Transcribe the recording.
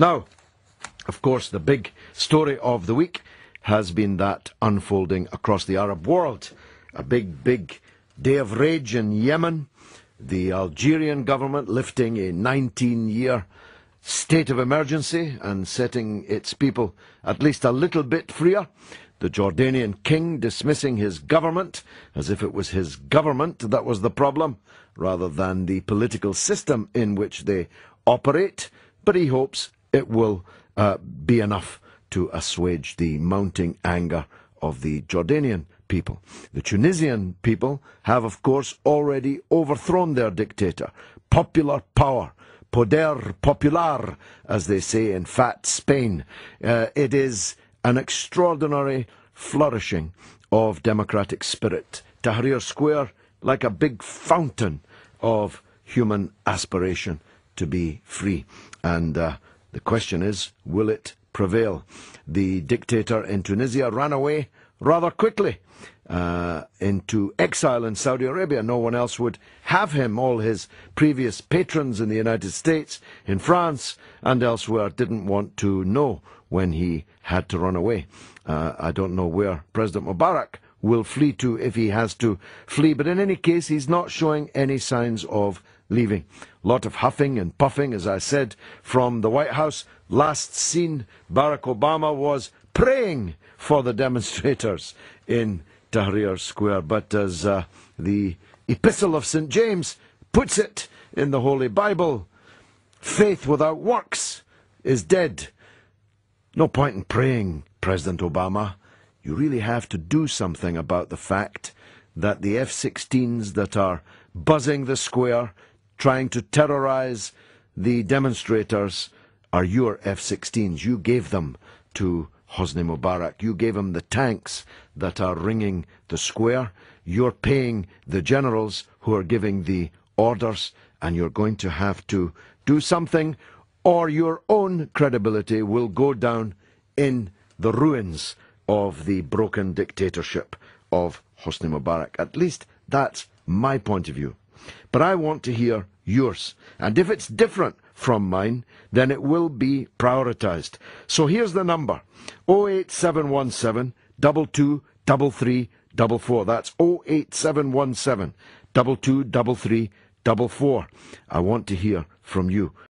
Now, of course, the big story of the week has been that unfolding across the Arab world. A big, big day of rage in Yemen. The Algerian government lifting a 19 year state of emergency and setting its people at least a little bit freer. The Jordanian king dismissing his government as if it was his government that was the problem rather than the political system in which they operate. But he hopes it will uh, be enough to assuage the mounting anger of the Jordanian people. The Tunisian people have, of course, already overthrown their dictator. Popular power, poder popular, as they say in fat Spain. Uh, it is an extraordinary flourishing of democratic spirit. Tahrir Square, like a big fountain of human aspiration to be free. And uh, the question is, will it prevail? The dictator in Tunisia ran away rather quickly uh, into exile in Saudi Arabia. No one else would have him. All his previous patrons in the United States, in France, and elsewhere didn't want to know when he had to run away. Uh, I don't know where President Mubarak will flee to if he has to flee, but in any case, he's not showing any signs of leaving. Lot of huffing and puffing, as I said, from the White House. Last seen Barack Obama was praying for the demonstrators in Tahrir Square. But as uh, the Epistle of St. James puts it in the Holy Bible, faith without works is dead. No point in praying, President Obama. You really have to do something about the fact that the F 16s that are buzzing the square trying to terrorize the demonstrators are your F-16s. You gave them to Hosni Mubarak. You gave him the tanks that are ringing the square. You're paying the generals who are giving the orders, and you're going to have to do something, or your own credibility will go down in the ruins of the broken dictatorship of Hosni Mubarak. At least that's my point of view. But I want to hear yours. And if it's different from mine, then it will be prioritised. So here's the number 08717 223344. That's 08717 223344. I want to hear from you.